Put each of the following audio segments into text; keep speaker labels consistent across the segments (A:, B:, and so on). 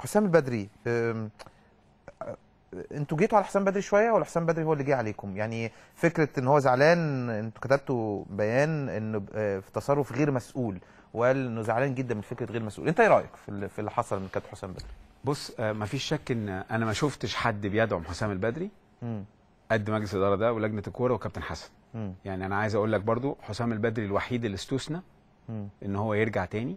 A: حسام البدري آه، انتوا جيتوا على حسام بدري شويه ولا حسام بدري هو اللي جه عليكم يعني فكره ان هو زعلان انتوا كتبتوا بيان
B: انه آه، في تصرف غير مسؤول وقال انه زعلان جدا من فكره غير مسؤول انت ايه رايك في اللي حصل من كابتن حسام بدري بص آه، ما فيش شك ان انا ما شفتش حد بيدعم حسام البدري قد مجلس الاداره ده ولجنه الكوره وكابتن حسن م. يعني انا عايز اقول لك برضو حسام البدري الوحيد اللي استثنى ان هو يرجع تاني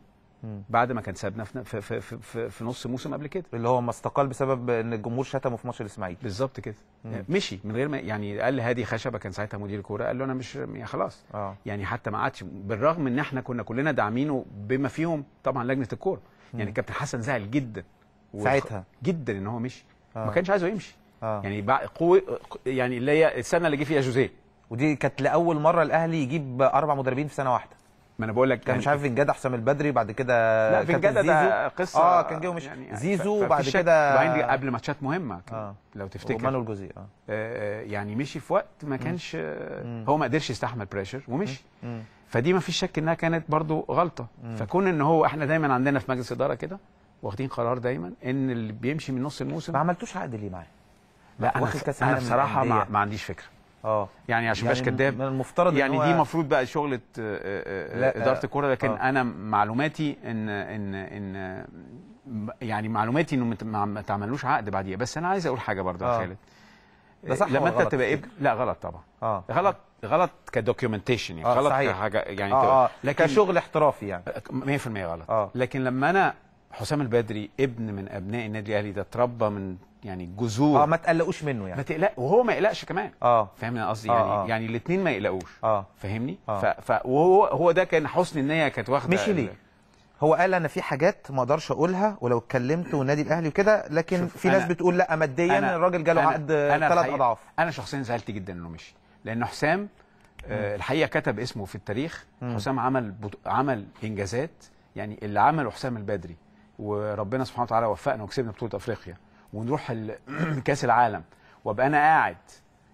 B: بعد ما كان سابنا في, في, في, في, في نص موسم قبل كده اللي هو ما استقال بسبب ان الجمهور شتمه في ماتش الاسماعيلي بالظبط كده مم. يعني مشي من غير ما يعني قال هادي خشبه كان ساعتها مدير الكوره قال له انا مش يعني خلاص آه. يعني حتى ما قعدش بالرغم ان احنا كنا كلنا داعمينه بما فيهم طبعا لجنه الكوره يعني الكابتن حسن زعل جدا ساعتها جدا ان هو مشي آه. ما كانش عايزه يمشي آه. يعني قوي يعني اللي هي السنه اللي جه فيها جوزيه ودي كانت لاول مره الاهلي يجيب اربع مدربين
A: في سنه واحده ما انا بقول لك كان يعني مش عارف فنجاد احسن من البدري بعد كده لا فنجاد ده قصه اه كان جه مش يعني زيزو وبعد كده وبعدين دي قبل
B: ماتشات مهمه آه لو تفتكر ومانو الجوزي آه. آه, آه يعني مشي في وقت ما كانش آه هو ما قدرش يستحمل بريشر ومشي مم. فدي ما فيش شك انها كانت برضو غلطه مم. فكون ان هو احنا دايما عندنا في مجلس اداره كده واخدين قرار دايما ان اللي بيمشي من نص الموسم ما عملتوش عقد ليه معاه لا انا, أنا بصراحه ما, ما عنديش فكره اه يعني عشان مبقاش يعني كداب من المفترض يعني دي المفروض بقى شغله آه، آه، آه، اداره الكوره لكن أوه. انا معلوماتي ان ان ان يعني معلوماتي انه ما تعملوش عقد بعديها بس انا عايز اقول حاجه برضه يا خالد ده صح لما انت تبقى ابن لا غلط طبعا أوه. غلط غلط كدوكيومنتيشن يعني غلط صحيح. كحاجه يعني لكن كشغل احترافي يعني 100% غلط أوه. لكن لما انا حسام البدري ابن من ابناء النادي الاهلي ده اتربى من يعني جذور اه ما تقلقوش منه يعني ما تقلق وهو ما يقلقش كمان اه فاهمني انا قصدي يعني آه. آه. يعني الاثنين ما يقلقوش اه فاهمني آه. ف... ف... وهو هو ده كان حسن النيه كانت واخده مشي ليه
A: هو قال انا في حاجات ما اقدرش اقولها ولو اتكلمت والنادي الاهلي وكده لكن في ناس بتقول لا ماديا الراجل جاله عقد ثلاث اضعاف
B: انا شخصيا زعلت جدا انه مشي لان حسام آه الحقيقه كتب اسمه في التاريخ مم. حسام عمل بط... عمل انجازات يعني اللي عمله حسام البدري وربنا سبحانه وتعالى وفقنا وكسبنا بطوله افريقيا ونروح كاس العالم وابقى انا قاعد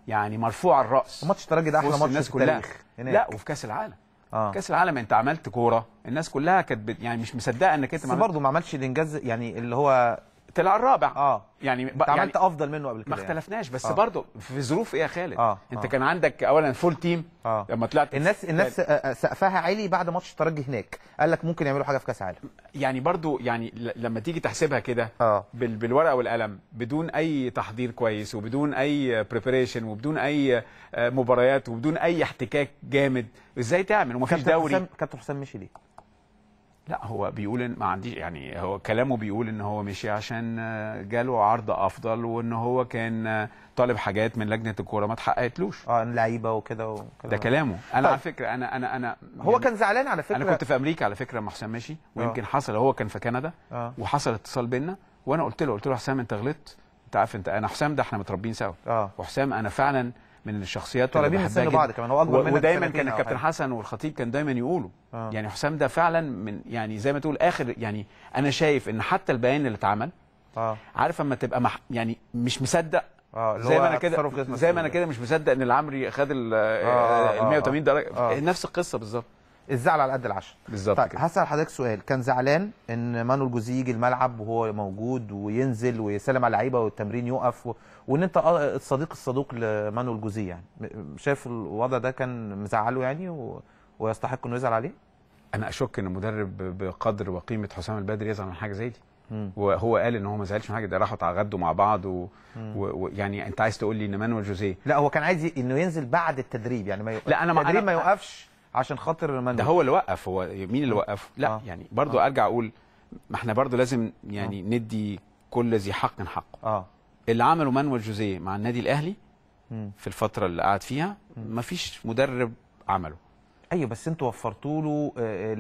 B: يعني مرفوع الراس ماتش الترجي ده احلى ماتش الناس في كلها لا وفي كاس العالم آه. كاس العالم انت عملت كوره الناس كلها كانت يعني مش مصدقه انك انت بس برضه ما عملتش الانجاز يعني اللي هو طلع الرابع اه يعني انت يعني عملت
A: افضل منه قبل كده ما يعني. اختلفناش بس آه. برضه
B: في ظروف ايه يا خالد آه. انت آه. كان عندك اولا فول تيم آه. لما طلعت الناس الناس آه،
A: آه، سقفها عالي بعد ماتش الترجي هناك قال لك ممكن يعملوا حاجه في كاس عالم
B: يعني برضه يعني لما تيجي تحسبها كده آه. بال بالورقه والقلم بدون اي تحضير كويس وبدون اي بريبريشن وبدون اي آه، مباريات وبدون اي احتكاك جامد ازاي تعمل ومفيش دوري
A: كابتن حسام مشي ليه
B: لا هو بيقول ان ما عنديش يعني هو كلامه بيقول ان هو مشي عشان آه، جاله عرض افضل وان هو كان آه، طالب حاجات من لجنه الكوره ما اتحققتلوش اه لعيبه وكده وكده ده كلامه انا طيب. على فكره انا انا انا هو يعني كان زعلان على فكره انا كنت في امريكا على فكره مع حسام ماشي آه. ويمكن أوه. حصل هو كان في كندا أوه. وحصل اتصال بينا وانا قلت له قلت له حسام انت غلطت انت عارف انت انا حسام ده احنا متربيين سوا وحسام انا فعلا من الشخصيات اللي بحبها بعض كمان هو اكبر ودايما كان الكابتن حسن والخطيب كان دايما يقولوا آه. يعني حسام ده فعلا من يعني زي ما تقول اخر يعني انا شايف ان حتى البيان اللي اتعمل آه. عارف اما تبقى مح يعني مش مصدق آه زي ما انا كده زي ما انا كده مش مصدق ان العمري خد ال آه آه 180 آه، آه. درجه آه. نفس القصه بالظبط الزعل على قد العشم بالظبط طيب
A: هسال حضرتك سؤال كان زعلان ان مانو الجوزي يجي الملعب وهو موجود وينزل ويسلم على اللعيبه والتمرين يقف و... وان انت آه، الصديق الصدوق لمانو الجوزي يعني شايف الوضع ده كان مزعله يعني و... ويستحق
B: انه يزعل عليه انا اشك ان المدرب بقدر وقيمه حسام البدري يزعل من حاجه زي دي وهو قال ان هو ما زعلش من حاجه ده راحوا اتغدوا مع بعض ويعني و... و... يعني انت عايز تقول لي ان مانويل جوزيه لا هو كان عايز انه ينزل بعد التدريب يعني ما يقف... لا انا ما التدريب أنا... ما يوقفش عشان خاطر مانويل ده هو اللي وقف هو مين اللي آه. وقفه لا آه. يعني برضو آه. ارجع اقول ما احنا برضو لازم يعني آه. ندي كل ذي حق حقه آه. اللي عمله مانويل جوزيه مع النادي الاهلي م. في الفتره اللي قعد فيها مفيش مدرب عمله ايوه بس انتوا
A: وفرتوا له آه،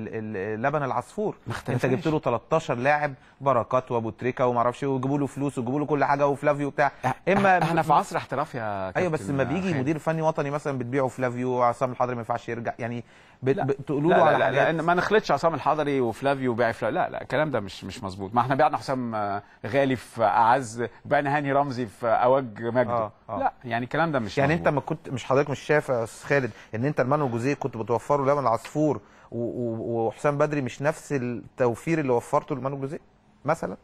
A: لبن العصفور انت جبت له 13 لاعب بركات وابو تريكه وما اعرفش إيه، وجيبوا له فلوس وجيبوا له كل حاجه وفلافيو بتاع أه، أه، اما احنا في عصر احتراف يا ايوه بس لما بيجي مدير فني وطني مثلا بتبيعه فلافيو عصام الحضري ما ينفعش يرجع يعني بتقولوا له على لا لان
B: ما نخلطش عصام الحضري وفلافيو بيع فلافيو لا لا الكلام ده مش مش مظبوط ما احنا بعنا حسام غالي في اعز بعنا هاني رمزي في اواج مجده آه آه. لا يعني الكلام ده مش يعني مزبوط. انت
A: ما كنت مش حضرتك مش شايف يا استاذ خالد ان انت المانو جوزيه كنت بتوفر وفره لمن عصفور وحسام بدري مش نفس التوفير اللي وفرته لمانو جوزيه مثلا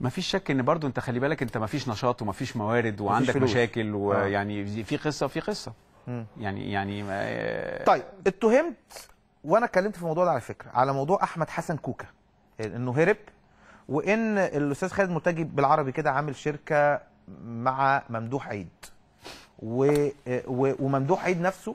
B: ما فيش شك ان برضو انت خلي بالك انت ما فيش نشاط وما فيش موارد وعندك فلوس. مشاكل ويعني آه. في قصه وفي قصه م. يعني يعني ما... طيب اتهمت
A: وانا اتكلمت في الموضوع ده على فكره على موضوع احمد حسن كوكا انه هرب وان الاستاذ خالد مرتجي بالعربي كده عامل شركه مع ممدوح عيد و... و... وممدوح عيد نفسه